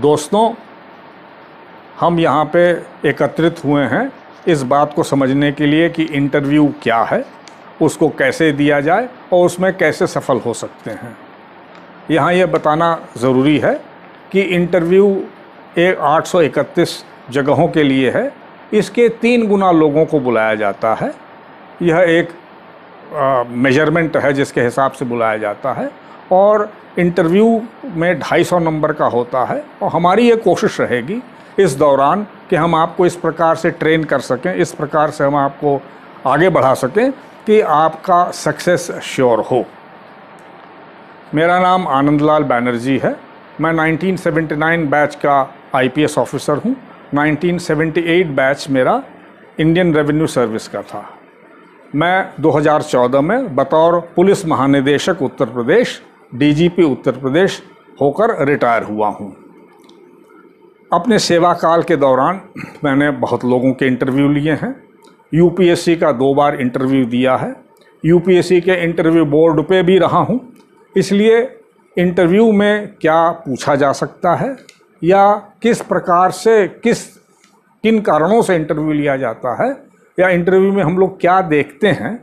दोस्तों हम यहाँ पे एकत्रित हुए हैं इस बात को समझने के लिए कि इंटरव्यू क्या है उसको कैसे दिया जाए और उसमें कैसे सफल हो सकते हैं यहाँ यह बताना ज़रूरी है कि इंटरव्यू एक आठ जगहों के लिए है इसके तीन गुना लोगों को बुलाया जाता है यह एक मेजरमेंट है जिसके हिसाब से बुलाया जाता है और इंटरव्यू में 250 नंबर का होता है और हमारी ये कोशिश रहेगी इस दौरान कि हम आपको इस प्रकार से ट्रेन कर सकें इस प्रकार से हम आपको आगे बढ़ा सकें कि आपका सक्सेस श्योर हो मेरा नाम आनंदलाल बैनर्जी है मैं 1979 बैच का आईपीएस ऑफिसर हूँ 1978 बैच मेरा इंडियन रेवेन्यू सर्विस का था मैं 2014 में बतौर पुलिस महानिदेशक उत्तर प्रदेश डीजीपी उत्तर प्रदेश होकर रिटायर हुआ हूँ अपने सेवा काल के दौरान मैंने बहुत लोगों के इंटरव्यू लिए हैं यूपीएससी का दो बार इंटरव्यू दिया है यूपीएससी के इंटरव्यू बोर्ड पे भी रहा हूँ इसलिए इंटरव्यू में क्या पूछा जा सकता है या किस प्रकार से किस किन कारणों से इंटरव्यू लिया जाता है या इंटरव्यू में हम लोग क्या देखते हैं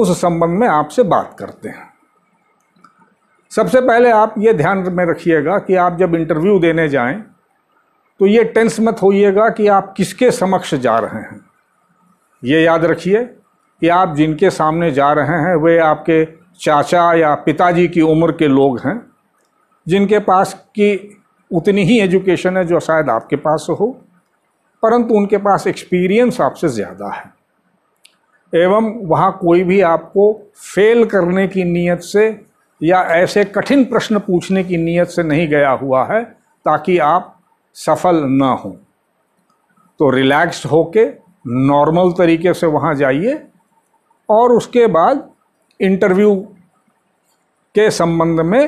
उस संबंध में आपसे बात करते हैं सबसे पहले आप ये ध्यान में रखिएगा कि आप जब इंटरव्यू देने जाएं तो ये टेंस मत होइएगा कि आप किसके समक्ष जा रहे हैं ये याद रखिए कि आप जिनके सामने जा रहे हैं वे आपके चाचा या पिताजी की उम्र के लोग हैं जिनके पास की उतनी ही एजुकेशन है जो शायद आपके पास हो परंतु उनके पास एक्सपीरियंस आपसे ज़्यादा है एवं वहाँ कोई भी आपको फेल करने की नीयत से या ऐसे कठिन प्रश्न पूछने की नीयत से नहीं गया हुआ है ताकि आप सफल ना हों तो रिलैक्स होके नॉर्मल तरीके से वहाँ जाइए और उसके बाद इंटरव्यू के संबंध में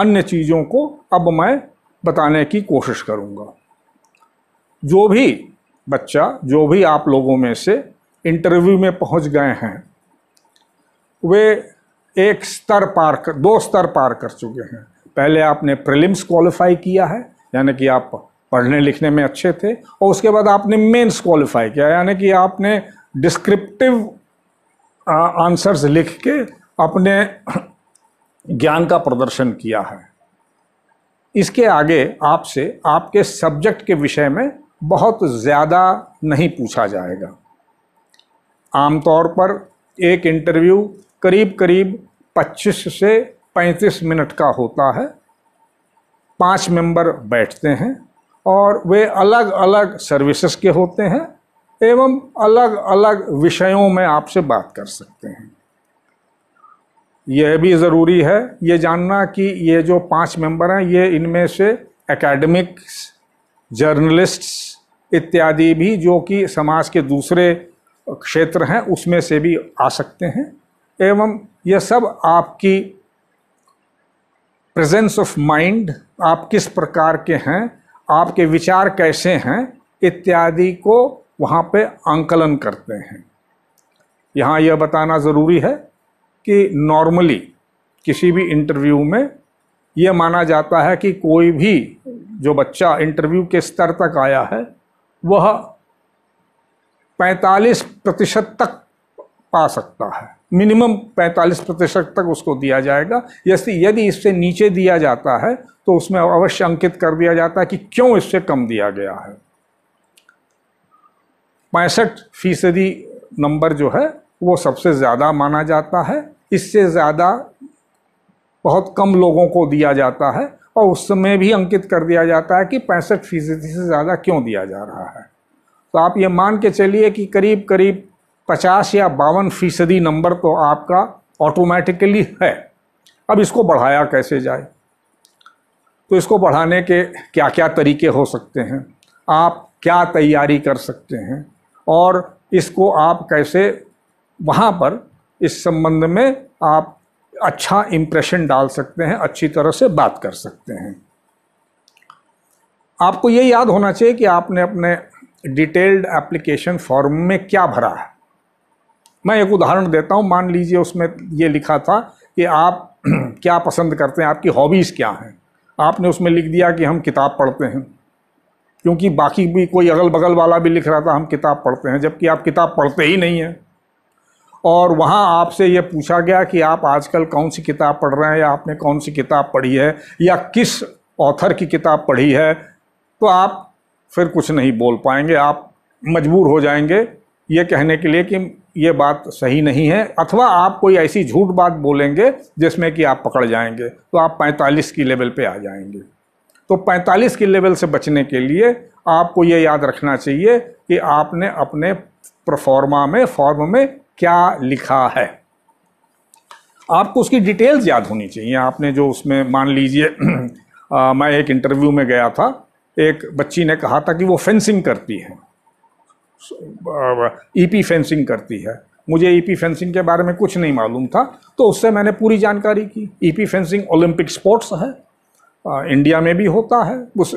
अन्य चीज़ों को अब मैं बताने की कोशिश करूँगा जो भी बच्चा जो भी आप लोगों में से इंटरव्यू में पहुँच गए हैं वे एक स्तर पार कर दो स्तर पार कर चुके हैं पहले आपने प्रिलिम्स क्वालिफाई किया है यानी कि आप पढ़ने लिखने में अच्छे थे और उसके बाद आपने मेंस क्वालिफाई किया यानी कि आपने डिस्क्रिप्टिव आंसर्स लिख के अपने ज्ञान का प्रदर्शन किया है इसके आगे आपसे आपके सब्जेक्ट के विषय में बहुत ज़्यादा नहीं पूछा जाएगा आमतौर पर एक इंटरव्यू करीब करीब 25 से 35 मिनट का होता है पांच मेंबर बैठते हैं और वे अलग अलग सर्विसेज के होते हैं एवं अलग अलग विषयों में आपसे बात कर सकते हैं यह भी ज़रूरी है ये जानना कि ये जो पांच मेंबर हैं ये इनमें से एकेडमिक्स जर्नलिस्ट्स इत्यादि भी जो कि समाज के दूसरे क्षेत्र हैं उसमें से भी आ सकते हैं एवं यह सब आपकी प्रेजेंस ऑफ माइंड आप किस प्रकार के हैं आपके विचार कैसे हैं इत्यादि को वहाँ पे आंकलन करते हैं यहाँ यह बताना ज़रूरी है कि नॉर्मली किसी भी इंटरव्यू में यह माना जाता है कि कोई भी जो बच्चा इंटरव्यू के स्तर तक आया है वह 45 प्रतिशत तक पा सकता है मिनिमम 45 प्रतिशत तक उसको दिया जाएगा यदि यदि इससे नीचे दिया जाता है तो उसमें अवश्य अंकित कर दिया जाता है कि क्यों इससे कम दिया गया है पैंसठ फीसदी नंबर जो है वो सबसे ज़्यादा माना जाता है इससे ज़्यादा बहुत कम लोगों को दिया जाता है और उस समय भी अंकित कर दिया जाता है कि पैंसठ फीसदी से ज़्यादा क्यों दिया जा रहा है तो आप ये मान के चलिए कि करीब करीब पचास या बावन फीसदी नंबर तो आपका ऑटोमेटिकली है अब इसको बढ़ाया कैसे जाए तो इसको बढ़ाने के क्या क्या तरीके हो सकते हैं आप क्या तैयारी कर सकते हैं और इसको आप कैसे वहाँ पर इस संबंध में आप अच्छा इम्प्रेशन डाल सकते हैं अच्छी तरह से बात कर सकते हैं आपको ये याद होना चाहिए कि आपने अपने डिटेल्ड एप्लीकेशन फॉर्म में क्या भरा है मैं एक उदाहरण देता हूँ मान लीजिए उसमें ये लिखा था कि आप क्या पसंद करते हैं आपकी हॉबीज़ क्या हैं आपने उसमें लिख दिया कि हम किताब पढ़ते हैं क्योंकि बाकी भी कोई अगल बगल वाला भी लिख रहा था हम किताब पढ़ते हैं जबकि आप किताब पढ़ते ही नहीं हैं और वहाँ आपसे ये पूछा गया कि आप आजकल कौन सी किताब पढ़ रहे हैं या आपने कौन सी किताब पढ़ी है या किस ऑथर की किताब पढ़ी है तो आप फिर कुछ नहीं बोल पाएंगे आप मजबूर हो जाएंगे ये कहने के लिए कि ये बात सही नहीं है अथवा आप कोई ऐसी झूठ बात बोलेंगे जिसमें कि आप पकड़ जाएंगे तो आप 45 की लेवल पे आ जाएंगे तो 45 की लेवल से बचने के लिए आपको ये याद रखना चाहिए कि आपने अपने प्रफॉर्मा में फॉर्म में क्या लिखा है आपको उसकी डिटेल्स याद होनी चाहिए आपने जो उसमें मान लीजिए मैं एक इंटरव्यू में गया था एक बच्ची ने कहा था कि वो फेंसिंग करती हैं ईपी फेंसिंग करती है मुझे ईपी फेंसिंग के बारे में कुछ नहीं मालूम था तो उससे मैंने पूरी जानकारी की ईपी फेंसिंग ओलंपिक स्पोर्ट्स है आ, इंडिया में भी होता है उस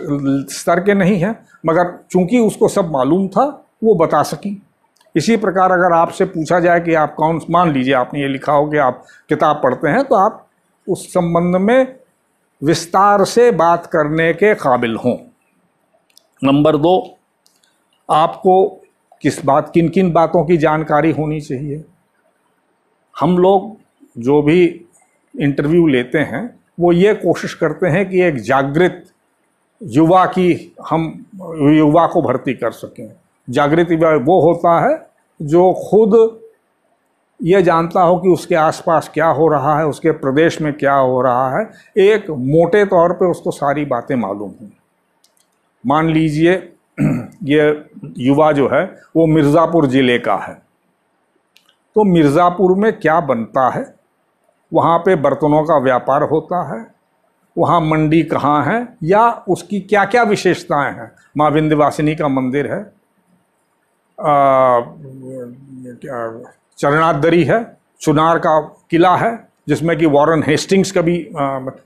स्तर के नहीं है मगर चूंकि उसको सब मालूम था वो बता सकी इसी प्रकार अगर आपसे पूछा जाए कि आप कौन मान लीजिए आपने ये लिखा हो कि आप किताब पढ़ते हैं तो आप उस संबंध में विस्तार से बात करने के काबिल हों नंबर दो आपको किस बात किन किन बातों की जानकारी होनी चाहिए हम लोग जो भी इंटरव्यू लेते हैं वो ये कोशिश करते हैं कि एक जागृत युवा की हम युवा को भर्ती कर सकें जागृत युवा वो होता है जो खुद ये जानता हो कि उसके आसपास क्या हो रहा है उसके प्रदेश में क्या हो रहा है एक मोटे तौर पे उसको सारी बातें मालूम हों मान लीजिए ये युवा जो है वो मिर्ज़ापुर ज़िले का है तो मिर्ज़ापुर में क्या बनता है वहाँ पे बर्तनों का व्यापार होता है वहाँ मंडी कहाँ है या उसकी क्या क्या विशेषताएं हैं माँ विंध्यवासिनी का मंदिर है चरणादरी है चुनार का किला है जिसमें कि वॉरेन हेस्टिंग्स कभी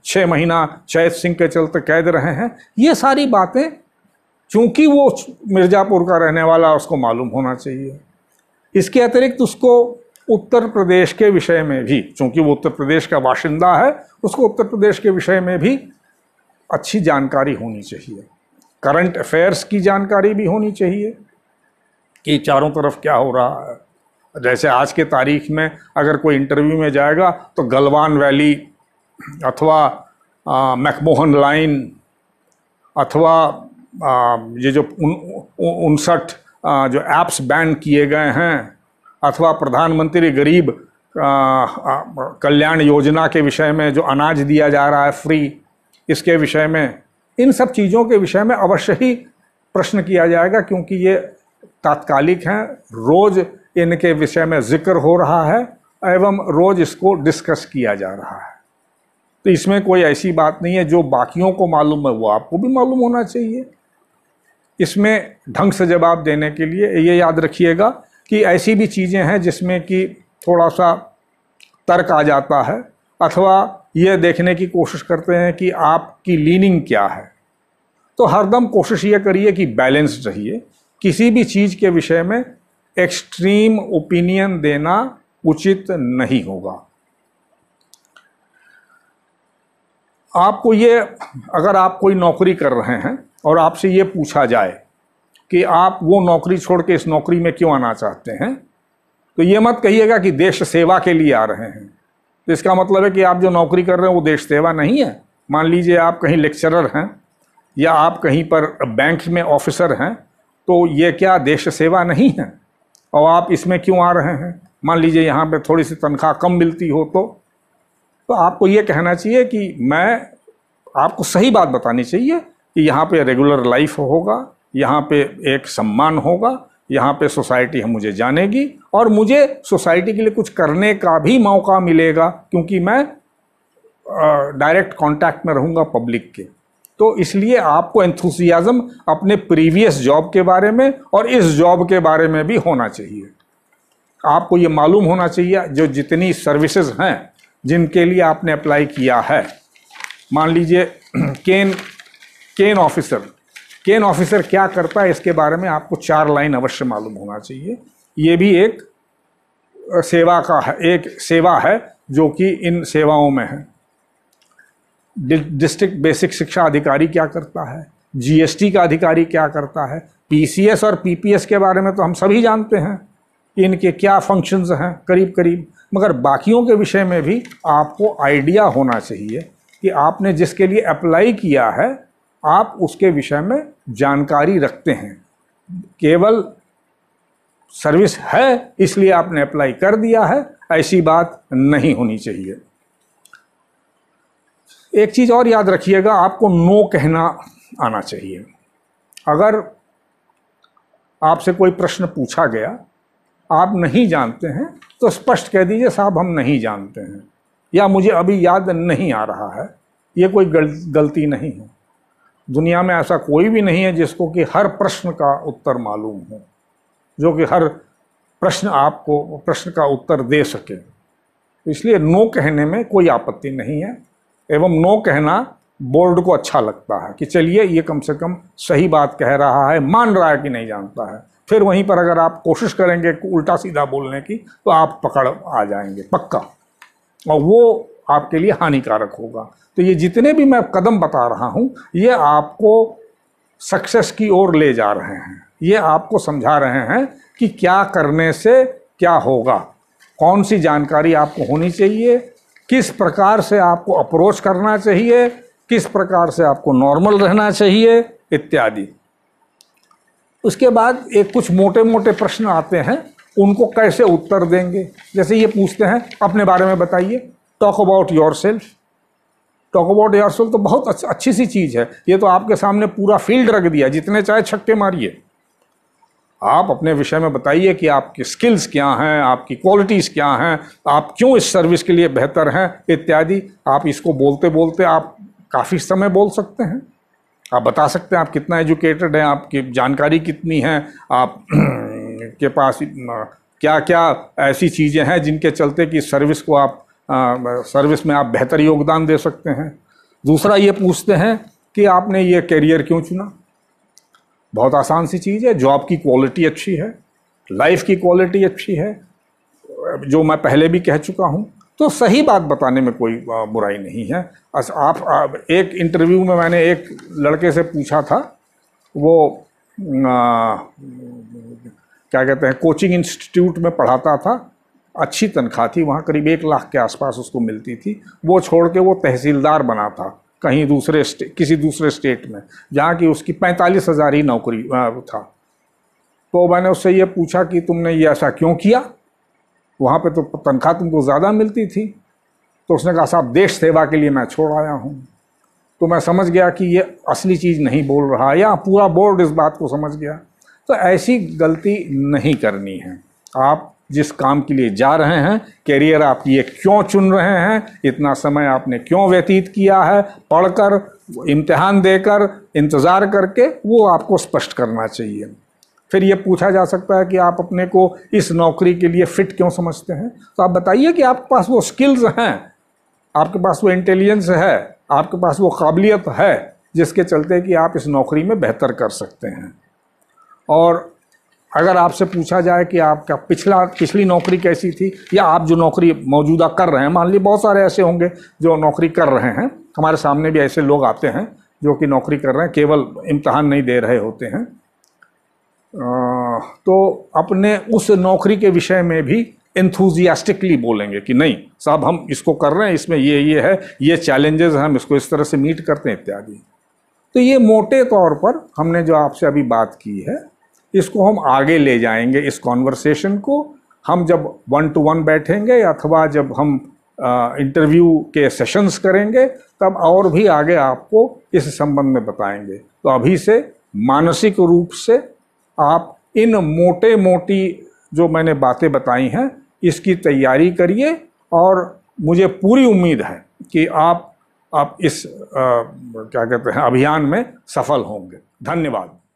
छः महीना चैत सिंह के चलते कैद रहे हैं ये सारी बातें चूंकि वो मिर्ज़ापुर का रहने वाला उसको मालूम होना चाहिए इसके अतिरिक्त उसको उत्तर प्रदेश के विषय में भी चूंकि वो उत्तर प्रदेश का बाशिंदा है उसको उत्तर प्रदेश के विषय में भी अच्छी जानकारी होनी चाहिए करंट अफेयर्स की जानकारी भी होनी चाहिए कि चारों तरफ क्या हो रहा है जैसे आज के तारीख में अगर कोई इंटरव्यू में जाएगा तो गलवान वैली अथवा मैकमोहन लाइन अथवा Um, ये जो उनसठ जो ऐप्स बैन किए गए हैं अथवा प्रधानमंत्री गरीब कल्याण योजना के विषय में जो अनाज दिया जा रहा है फ्री इसके विषय में इन सब चीज़ों के विषय में अवश्य ही प्रश्न किया जाएगा क्योंकि ये तात्कालिक हैं रोज़ इनके विषय में जिक्र हो रहा है एवं रोज़ इसको डिस्कस किया जा रहा है तो इसमें कोई ऐसी बात नहीं है जो बाकियों को मालूम है वो आपको भी मालूम होना चाहिए इसमें ढंग से जवाब देने के लिए ये याद रखिएगा कि ऐसी भी चीज़ें हैं जिसमें कि थोड़ा सा तर्क आ जाता है अथवा ये देखने की कोशिश करते हैं कि आपकी लीनिंग क्या है तो हरदम कोशिश ये करिए कि बैलेंस रहिए किसी भी चीज़ के विषय में एक्सट्रीम ओपिनियन देना उचित नहीं होगा आपको ये अगर आप कोई नौकरी कर रहे हैं और आपसे ये पूछा जाए कि आप वो नौकरी छोड़ के इस नौकरी में क्यों आना चाहते हैं तो ये मत कहिएगा कि देश सेवा के लिए आ रहे हैं तो इसका मतलब है कि आप जो नौकरी कर रहे हैं वो देश सेवा नहीं है मान लीजिए आप कहीं लेक्चरर हैं या आप कहीं पर बैंक में ऑफिसर हैं तो ये क्या देश सेवा नहीं है और आप इसमें क्यों आ रहे हैं मान लीजिए यहाँ पर थोड़ी सी तनख्वाह कम मिलती हो तो तो आपको ये कहना चाहिए कि मैं आपको सही बात बतानी चाहिए यहाँ पे रेगुलर लाइफ होगा यहाँ पे एक सम्मान होगा यहाँ पे सोसाइटी हम मुझे जानेगी और मुझे सोसाइटी के लिए कुछ करने का भी मौका मिलेगा क्योंकि मैं डायरेक्ट कांटेक्ट में रहूँगा पब्लिक के तो इसलिए आपको एंथुसियाज़म अपने प्रीवियस जॉब के बारे में और इस जॉब के बारे में भी होना चाहिए आपको ये मालूम होना चाहिए जो जितनी सर्विसेज हैं जिनके लिए आपने अप्लाई किया है मान लीजिए केन केन ऑफिसर केन ऑफिसर क्या करता है इसके बारे में आपको चार लाइन अवश्य मालूम होना चाहिए ये भी एक सेवा का है एक सेवा है जो कि इन सेवाओं में है डिस्ट्रिक्ट बेसिक शिक्षा अधिकारी क्या करता है जीएसटी का अधिकारी क्या करता है पीसीएस और पीपीएस के बारे में तो हम सभी जानते हैं कि इनके क्या फंक्शंस हैं करीब करीब मगर बाकियों के विषय में भी आपको आइडिया होना चाहिए कि आपने जिसके लिए अप्लाई किया है आप उसके विषय में जानकारी रखते हैं केवल सर्विस है इसलिए आपने अप्लाई कर दिया है ऐसी बात नहीं होनी चाहिए एक चीज़ और याद रखिएगा आपको नो कहना आना चाहिए अगर आपसे कोई प्रश्न पूछा गया आप नहीं जानते हैं तो स्पष्ट कह दीजिए साहब हम नहीं जानते हैं या मुझे अभी याद नहीं आ रहा है ये कोई गलती नहीं है दुनिया में ऐसा कोई भी नहीं है जिसको कि हर प्रश्न का उत्तर मालूम हो जो कि हर प्रश्न आपको प्रश्न का उत्तर दे सके इसलिए नो कहने में कोई आपत्ति नहीं है एवं नो कहना बोर्ड को अच्छा लगता है कि चलिए ये कम से कम सही बात कह रहा है मान रहा है कि नहीं जानता है फिर वहीं पर अगर आप कोशिश करेंगे उल्टा सीधा बोलने की तो आप पकड़ आ जाएंगे पक्का और वो आपके लिए हानिकारक होगा तो ये जितने भी मैं कदम बता रहा हूँ ये आपको सक्सेस की ओर ले जा रहे हैं ये आपको समझा रहे हैं कि क्या करने से क्या होगा कौन सी जानकारी आपको होनी चाहिए किस प्रकार से आपको अप्रोच करना चाहिए किस प्रकार से आपको नॉर्मल रहना चाहिए इत्यादि उसके बाद एक कुछ मोटे मोटे प्रश्न आते हैं उनको कैसे उत्तर देंगे जैसे ये पूछते हैं अपने बारे में बताइए talk about yourself talk about yourself तो बहुत अच्छ, अच्छी सी चीज़ है ये तो आपके सामने पूरा फील्ड रख दिया जितने चाहे छक्के मारिए आप अपने विषय में बताइए कि आपकी स्किल्स क्या हैं आपकी क्वालिटीज़ क्या हैं आप क्यों इस सर्विस के लिए बेहतर हैं इत्यादि आप इसको बोलते बोलते आप काफ़ी समय बोल सकते हैं आप बता सकते हैं आप कितना एजुकेटेड हैं आपकी जानकारी कितनी है आप के पास क्या क्या ऐसी चीज़ें हैं जिनके चलते कि सर्विस को आप सर्विस में आप बेहतर योगदान दे सकते हैं दूसरा ये पूछते हैं कि आपने ये कैरियर क्यों चुना बहुत आसान सी चीज़ है जॉब की क्वालिटी अच्छी है लाइफ की क्वालिटी अच्छी है जो मैं पहले भी कह चुका हूँ तो सही बात बताने में कोई बुराई नहीं है अस आप एक इंटरव्यू में मैंने एक लड़के से पूछा था वो आ, क्या कहते हैं कोचिंग इंस्टीट्यूट में पढ़ाता था अच्छी तनख्वाह थी वहाँ करीब एक लाख के आसपास उसको मिलती थी वो छोड़ के वो तहसीलदार बना था कहीं दूसरे किसी दूसरे स्टेट में जहाँ की उसकी पैंतालीस हज़ार ही नौकरी था तो मैंने उससे ये पूछा कि तुमने ये ऐसा क्यों किया वहाँ पे तो तनख्वाह तुमको ज़्यादा मिलती थी तो उसने कहा साहब देश सेवा के लिए मैं छोड़ आया हूँ तो मैं समझ गया कि ये असली चीज़ नहीं बोल रहा या पूरा बोर्ड इस बात को समझ गया तो ऐसी गलती नहीं करनी है आप जिस काम के लिए जा रहे हैं कैरियर आप ये क्यों चुन रहे हैं इतना समय आपने क्यों व्यतीत किया है पढ़कर इम्तहान देकर इंतज़ार करके वो आपको स्पष्ट करना चाहिए फिर ये पूछा जा सकता है कि आप अपने को इस नौकरी के लिए फ़िट क्यों समझते हैं तो आप बताइए कि आपके पास वो स्किल्स हैं आपके पास वो इंटेलिजेंस है आपके पास वो काबिलियत है जिसके चलते कि आप इस नौकरी में बेहतर कर सकते हैं और अगर आपसे पूछा जाए कि आपका पिछला पिछली नौकरी कैसी थी या आप जो नौकरी मौजूदा कर रहे हैं मान लीजिए बहुत सारे ऐसे होंगे जो नौकरी कर रहे हैं हमारे सामने भी ऐसे लोग आते हैं जो कि नौकरी कर रहे हैं केवल इम्तहान नहीं दे रहे होते हैं तो अपने उस नौकरी के विषय में भी इंथूजियास्टिकली बोलेंगे कि नहीं साहब हम इसको कर रहे हैं इसमें ये ये है ये चैलेंजेस हैं हम इसको इस तरह से मीट करते हैं इत्यादि तो ये मोटे तौर पर हमने जो आपसे अभी बात की है इसको हम आगे ले जाएंगे इस कॉन्वर्सेशन को हम जब वन टू वन बैठेंगे अथवा जब हम इंटरव्यू के सेशंस करेंगे तब और भी आगे आपको इस संबंध में बताएंगे तो अभी से मानसिक रूप से आप इन मोटे मोटी जो मैंने बातें बताई हैं इसकी तैयारी करिए और मुझे पूरी उम्मीद है कि आप आप इस आ, क्या कहते हैं अभियान में सफल होंगे धन्यवाद